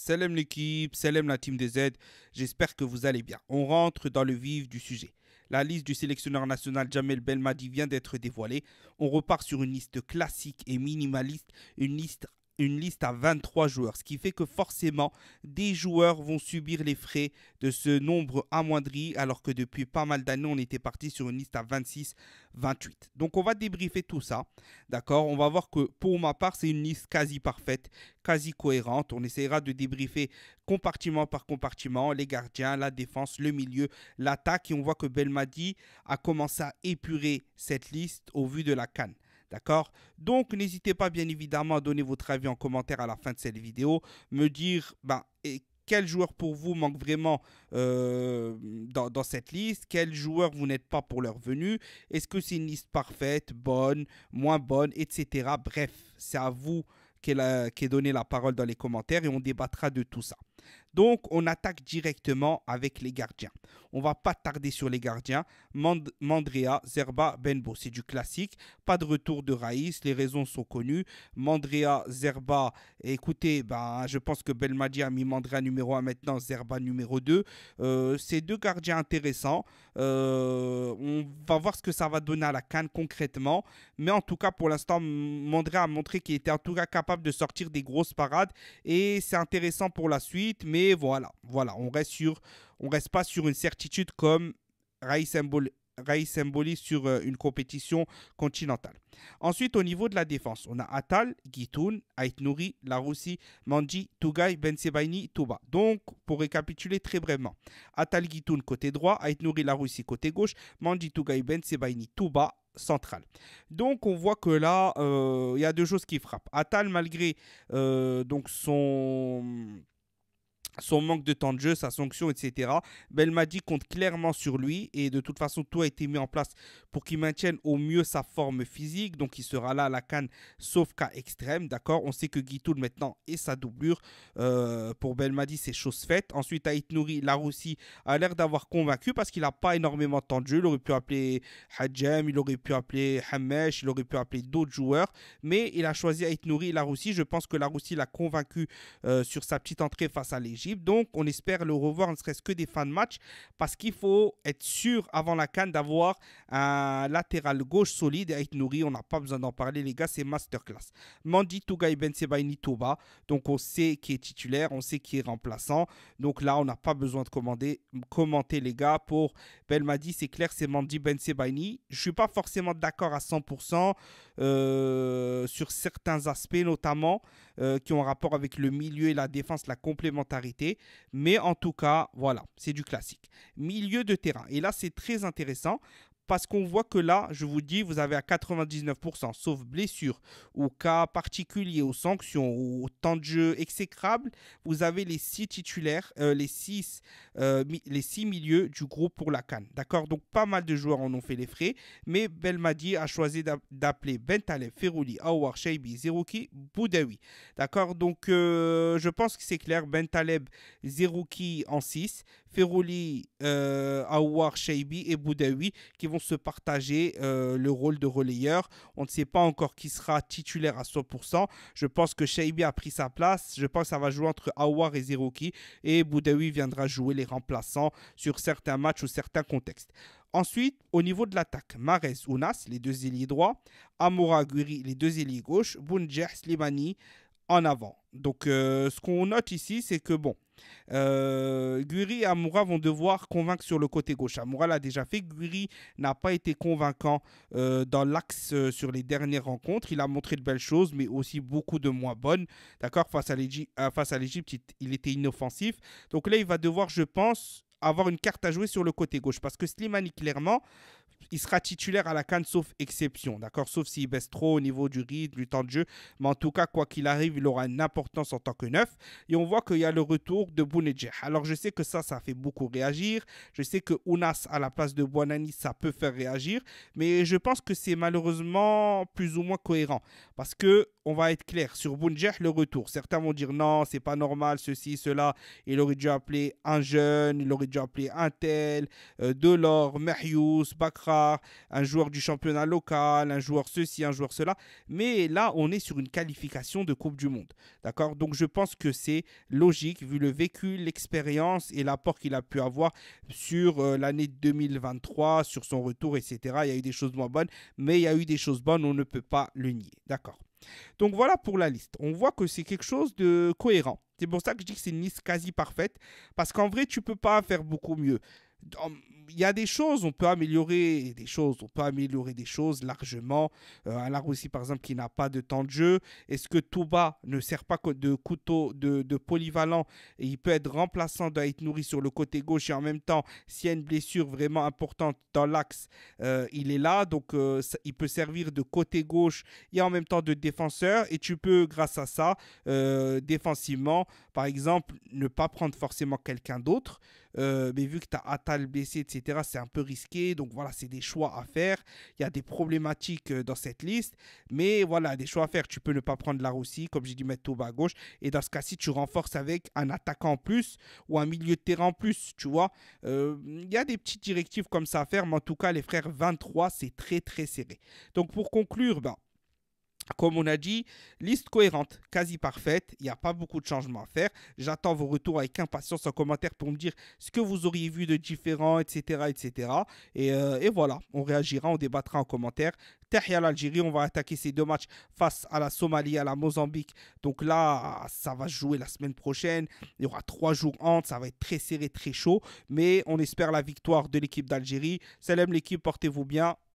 Salam l'équipe, salam la team des Z. j'espère que vous allez bien. On rentre dans le vif du sujet. La liste du sélectionneur national Jamel Belmadi vient d'être dévoilée. On repart sur une liste classique et minimaliste, une liste une liste à 23 joueurs, ce qui fait que forcément des joueurs vont subir les frais de ce nombre amoindri alors que depuis pas mal d'années on était parti sur une liste à 26, 28. Donc on va débriefer tout ça, d'accord On va voir que pour ma part c'est une liste quasi parfaite, quasi cohérente. On essaiera de débriefer compartiment par compartiment les gardiens, la défense, le milieu, l'attaque et on voit que Belmadi a commencé à épurer cette liste au vu de la canne. D'accord Donc n'hésitez pas bien évidemment à donner votre avis en commentaire à la fin de cette vidéo, me dire ben, et quel joueur pour vous manque vraiment euh, dans, cette liste Quel joueur vous n'êtes pas pour leur venue Est-ce que c'est une liste parfaite, bonne, moins bonne, etc. Bref, c'est à vous qui est donné la parole dans les commentaires et on débattra de tout ça. Donc on attaque directement avec les gardiens. On va pas tarder sur les gardiens. Mandrea, Zerba, Benbo, c'est du classique. Pas de retour de Raïs, les raisons sont connues. Mandrea, Zerba, écoutez, ben, je pense que Belmadi a mis Mandrea numéro 1 maintenant, Zerba numéro 2. Ces euh, c'est deux gardiens intéressants. Euh, on va voir ce que ça va donner à la canne concrètement. Mais en tout cas, pour l'instant, Mandrea a montré qu'il était en tout cas capable de sortir des grosses parades. Et c'est intéressant pour la suite. Mais voilà, voilà, on reste sur, on reste pas sur une certitude comme Ray Symbol symbolise sur euh, une compétition continentale. Ensuite, au niveau de la défense, on a Atal, Gitoun, Aitnouri, Laroussi, Manji, Tougaï, Ben Sebaini, Touba. Donc, pour récapituler très brièvement, Atal, Gitoun côté droit, Aitnouri, Laroussi côté gauche, Mandji, Tougaï, Ben Sebaini, Touba central Donc on voit que là, euh, il y a deux choses qui frappent. Atal, malgré euh, donc son, son manque de temps de jeu, sa sanction, etc. Belmadi compte clairement sur lui et de toute façon tout a été mis en place pour qu'il maintienne au mieux sa forme physique. Donc il sera là à la canne, sauf cas extrême, d'accord On sait que Guitoul maintenant est sa doublure. Euh, pour Belmadi, c'est chose faite. Ensuite, Aït Nouri, la Russie, a l'air d'avoir convaincu parce qu'il n'a pas énormément de temps de jeu. Il aurait pu appeler Hajem, il aurait pu appeler Hamesh, il aurait pu appeler d'autres joueurs. Mais il a choisi Aït Nouri, la Russie. Je pense que la Russie l'a convaincu euh, sur sa petite entrée face à l'Égypte. Donc, on espère le revoir, ne serait-ce que des fins de match, parce qu'il faut être sûr avant la canne d'avoir un latéral gauche solide. Et nourri on n'a pas besoin d'en parler, les gars, c'est masterclass. Mandi Tougaï Ben Sebaini Touba, donc on sait qui est titulaire, on sait qui est remplaçant. Donc là, on n'a pas besoin de commenter, les gars. Pour Belmadi, c'est clair, c'est Mandi Ben Sebaini. Je ne suis pas forcément d'accord à 100% euh, sur certains aspects, notamment. Euh, qui ont rapport avec le milieu et la défense, la complémentarité. Mais en tout cas, voilà, c'est du classique. Milieu de terrain. Et là, c'est très intéressant parce qu'on voit que là, je vous dis, vous avez à 99%, sauf blessure ou cas particulier aux sanctions ou temps de jeu exécrable, vous avez les six titulaires, euh, les, six, euh, les six milieux du groupe pour la Cannes. D'accord Donc pas mal de joueurs en ont fait les frais, mais Belmadi a choisi d'appeler Bentaleb, Ferouli, Aouar, Shaibi, Zerouki, Boudaoui. D'accord Donc euh, je pense que c'est clair, Bentaleb, Zerouki en 6, Ferrouli, Aouar, Shaibi et Boudaoui qui vont se partager euh, le rôle de relayeur. On ne sait pas encore qui sera titulaire à 100%. Je pense que Shaibi a pris sa place. Je pense que ça va jouer entre Awar et Zeroki. Et Boudaoui viendra jouer les remplaçants sur certains matchs ou certains contextes. Ensuite, au niveau de l'attaque, Mares, Ounas, les deux ailiers droits, Amoura, Guri, les deux ailiers gauche, Bounjah, Slimani, en avant. Donc, euh, ce qu'on note ici, c'est que, bon, euh, Guri et Amoura vont devoir convaincre sur le côté gauche. Amoura l'a déjà fait. Guri n'a pas été convaincant euh, dans l'axe sur les dernières rencontres. Il a montré de belles choses, mais aussi beaucoup de moins bonnes. D'accord Face à l'Égypte, il était inoffensif. Donc là, il va devoir, je pense, avoir une carte à jouer sur le côté gauche. Parce que Slimani, clairement, il sera titulaire à la canne sauf exception, d'accord Sauf s'il baisse trop au niveau du rythme, du temps de jeu. Mais en tout cas, quoi qu'il arrive, il aura une importance en tant que neuf. Et on voit qu'il y a le retour de Bounedjah. Alors je sais que ça, ça fait beaucoup réagir. Je sais que Ounas à la place de Buonani, ça peut faire réagir. Mais je pense que c'est malheureusement plus ou moins cohérent. Parce que on va être clair sur Bounedjah, le retour. Certains vont dire non, c'est pas normal, ceci, cela. Il aurait dû appeler un jeune, il aurait dû appeler un tel, euh, Delors, Mahius, Bakra un joueur du championnat local, un joueur ceci, un joueur cela. Mais là, on est sur une qualification de Coupe du Monde. D'accord Donc je pense que c'est logique vu le vécu, l'expérience et l'apport qu'il a pu avoir sur euh, l'année 2023, sur son retour, etc. Il y a eu des choses moins bonnes, mais il y a eu des choses bonnes, on ne peut pas le nier. D'accord donc voilà pour la liste. On voit que c'est quelque chose de cohérent. C'est pour ça que je dis que c'est une liste quasi parfaite, parce qu'en vrai, tu peux pas faire beaucoup mieux il y a des choses, on peut améliorer des choses, on peut améliorer des choses largement. Euh, un à la par exemple, qui n'a pas de temps de jeu, est-ce que Touba ne sert pas de couteau, de, polyvalent et Il peut être remplaçant être nourri sur le côté gauche et en même temps, s'il y a une blessure vraiment importante dans l'axe, euh, il est là, donc euh, il peut servir de côté gauche et en même temps de défenseur. Et tu peux, grâce à ça, défensivement, par exemple, ne pas prendre forcément quelqu'un d'autre, mais vu que tu as le etc., c'est un peu risqué. Donc voilà, c'est des choix à faire. Il y a des problématiques euh, dans cette liste. Mais voilà, des choix à faire. Tu peux ne pas prendre la Russie, comme j'ai dit, mettre Toba à gauche. Et dans ce cas-ci, tu renforces avec un attaquant en plus ou un milieu de terrain en plus, tu vois. Euh, il y a des petites directives comme ça à faire. Mais en tout cas, les frères 23, c'est très, très serré. Donc pour conclure, ben, comme on a dit, liste cohérente, quasi parfaite, il n'y a pas beaucoup de changements à faire. J'attends vos retours avec impatience en commentaire pour me dire ce que vous auriez vu de différent, etc. etc. Euh, et, voilà, on réagira, on débattra en commentaire. Tahia l'Algérie, on va attaquer ces deux matchs face à la Somalie, à la Mozambique. Donc là, ça va jouer la semaine prochaine. Il y aura trois jours entre, ça va être très serré, très chaud. Mais on espère la victoire de l'équipe d'Algérie. Salam l'équipe, portez-vous bien.